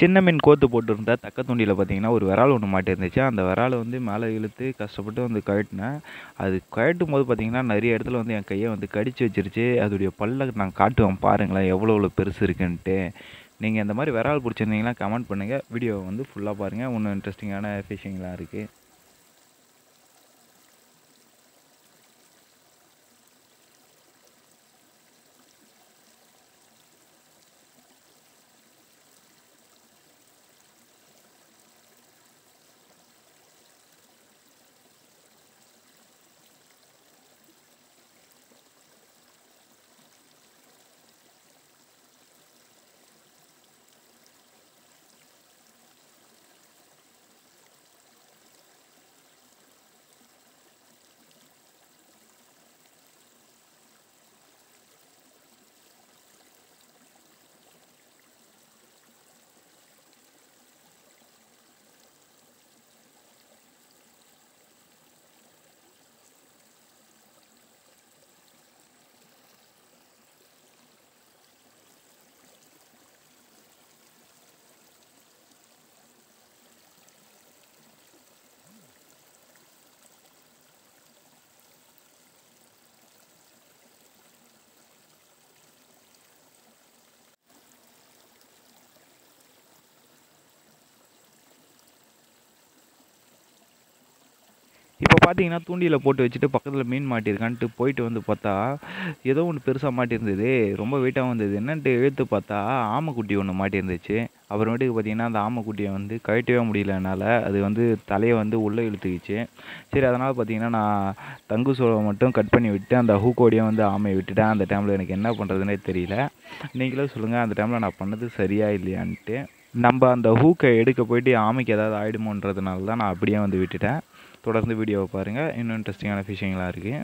சின்ன மீன் கோர்த்து போட்டுருந்தா தக்க தூண்டியில் பார்த்தீங்கன்னா ஒரு விரால் ஒன்று மாட்டிருந்துச்சு அந்த விராலை வந்து மேலே இழுத்து கஷ்டப்பட்டு வந்து கழட்டினேன் அது கழட்டும் போது பார்த்தீங்கன்னா நிறைய இடத்துல வந்து என் கையை வந்து கடிச்சு வச்சிருச்சு அதோடைய பல்ல நான் காட்டுவேன் பாருங்களேன் எவ்வளோ எவ்வளோ பெருசு இருக்குன்ட்டு நீங்கள் இந்த மாதிரி விரால் பிடிச்சிருந்தீங்கன்னா கமெண்ட் பண்ணுங்கள் வீடியோவை வந்து ஃபுல்லாக பாருங்கள் இன்னும் இன்ட்ரெஸ்டிங்கான ஃபிஷிங்லாம் இருக்குது இப்போ பார்த்தீங்கன்னா தூண்டியில் போட்டு வச்சுட்டு பக்கத்தில் மீன் மாட்டியிருக்கான்ட்டு போயிட்டு வந்து பார்த்தா ஏதோ ஒன்று பெருசாக மாட்டியிருந்தது ரொம்ப வெயிட்டாக வந்தது என்னன்ட்டு இழுத்து பார்த்தா ஆமைக்குட்டி ஒன்று மாட்டியிருந்துச்சு அப்புறமேட்டுக்கு பார்த்தீங்கன்னா அந்த ஆமைக்குட்டியை வந்து கழட்டவே முடியல என்னால் அது வந்து தலையை வந்து உள்ளே இழுத்துக்கிச்சு சரி அதனால் பார்த்தீங்கன்னா நான் தங்கு சோளம் மட்டும் கட் பண்ணி விட்டு அந்த ஹூக்கோடியை வந்து ஆமையை விட்டுட்டேன் அந்த டைமில் எனக்கு என்ன பண்ணுறதுனே தெரியல நீங்களே சொல்லுங்கள் அந்த டைமில் நான் பண்ணது சரியாக இல்லையான்ட்டு நம்ம அந்த ஹூக்கை எடுக்க போயிட்டு ஆமைக்கு ஏதாவது ஆகிடுமோன்றதுனால தான் நான் அப்படியே வந்து விட்டுட்டேன் தொடர்ந்து வீடியோவை பாருங்கள் இன்னும் இன்ட்ரெஸ்டிங்கான ஃபிஷிங்லாம் இருக்குது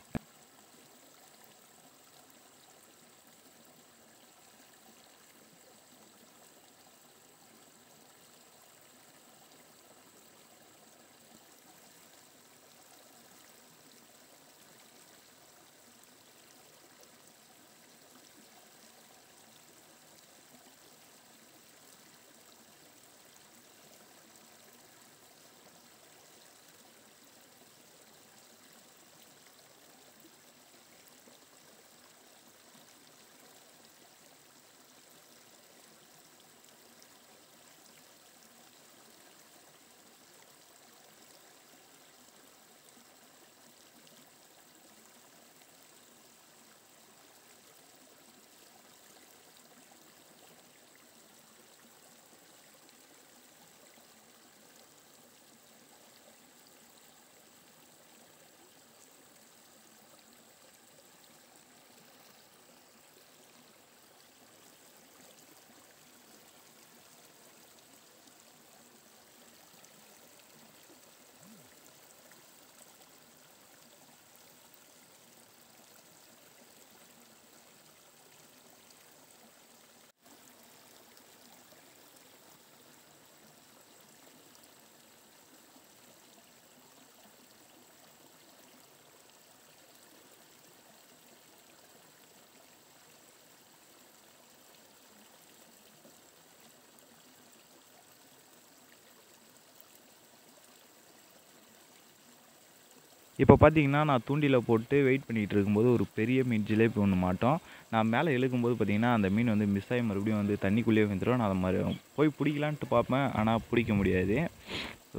இப்போ பார்த்தீங்கன்னா நான் தூண்டிலை போட்டு வெயிட் பண்ணிகிட்டு இருக்கும்போது ஒரு பெரிய மீன் ஜிலேபி ஒன்று மாட்டோம் நான் மேலே இழுக்கும்போது பார்த்தீங்கன்னா அந்த மீன் வந்து மிஸ் ஆகி மறுபடியும் வந்து தண்ணிக்குள்ளேயே வந்துடும் நான் அதை மறு போய் பிடிக்கலான்ட்டு பார்ப்பேன் ஆனால் பிடிக்க முடியாது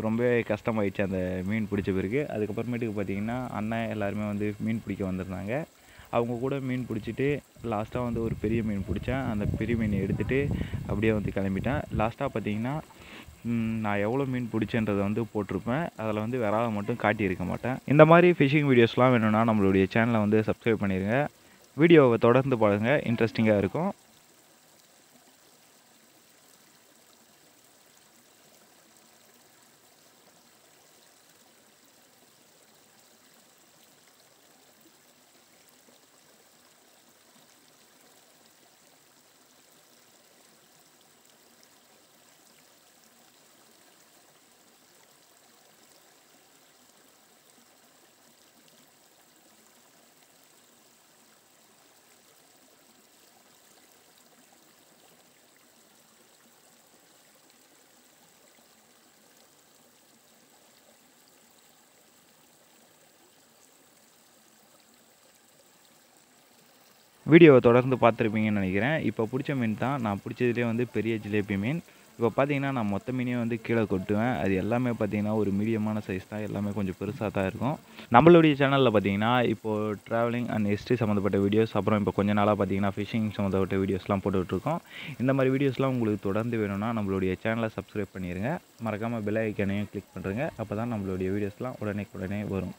ரொம்பவே கஷ்டமாயிடுச்சு அந்த மீன் பிடிச்ச பிறகு அதுக்கப்புறமேட்டுக்கு பார்த்தீங்கன்னா அண்ணன் எல்லாருமே வந்து மீன் பிடிக்க வந்திருந்தாங்க அவங்க கூட மீன் பிடிச்சிட்டு லாஸ்ட்டாக வந்து ஒரு பெரிய மீன் பிடிச்சேன் அந்த பெரிய மீன் எடுத்துகிட்டு அப்படியே வந்து கிளம்பிட்டேன் லாஸ்ட்டாக பார்த்தீங்கன்னா நான் எவ்வளோ மீன் பிடிச்சன்றதை வந்து போட்டிருப்பேன் அதில் வந்து வராத மட்டும் காட்டியிருக்க மாட்டேன் இந்த மாதிரி ஃபிஷிங் வீடியோஸ்லாம் வேணும்னா நம்மளுடைய சேனலை வந்து சப்ஸ்கிரைப் பண்ணிடுங்க வீடியோவை தொடர்ந்து பாருங்கள் இன்ட்ரெஸ்டிங்காக இருக்கும் வீடியோவை தொடர்ந்து பார்த்துருப்பீங்கன்னு நினைக்கிறேன் இப்போ பிடிச்ச மீன் தான் நான் பிடிச்சதுலேயே வந்து பெரிய ஜிலேபி மீன் இப்போ பார்த்தீங்கன்னா நான் மொத்த மீனையும் வந்து கீழே கொட்டுவேன் அது எல்லாமே பார்த்தீங்கன்னா ஒரு மீடியமான சைஸ் தான் எல்லாமே கொஞ்சம் பெருசாக தான் இருக்கும் நம்மளுடைய சேனலில் பார்த்தீங்கன்னா இப்போது ட்ராவலிங் அண்ட் ஹிஸ்ட்ரி சம்மந்தப்பட்ட வீடியோஸ் அப்புறம் இப்போ கொஞ்ச நாளாக பார்த்தீங்கன்னா ஃபிஷிங் சம்மந்தப்பட்ட வீடியோஸ்லாம் போட்டுட்ருக்கோம் இந்த மாதிரி வீடியோஸ்லாம் உங்களுக்கு தொடர்ந்து வேணும்னா நம்மளுடைய சேனலை சப்ஸ்கிரைப் பண்ணிடுங்க மறக்காமல் பெல் ஐக்கனையும் கிளிக் பண்ணுறேங்க அப்போ தான் நம்மளுடைய வீடியோஸ்லாம் உடனே உடனே வரும்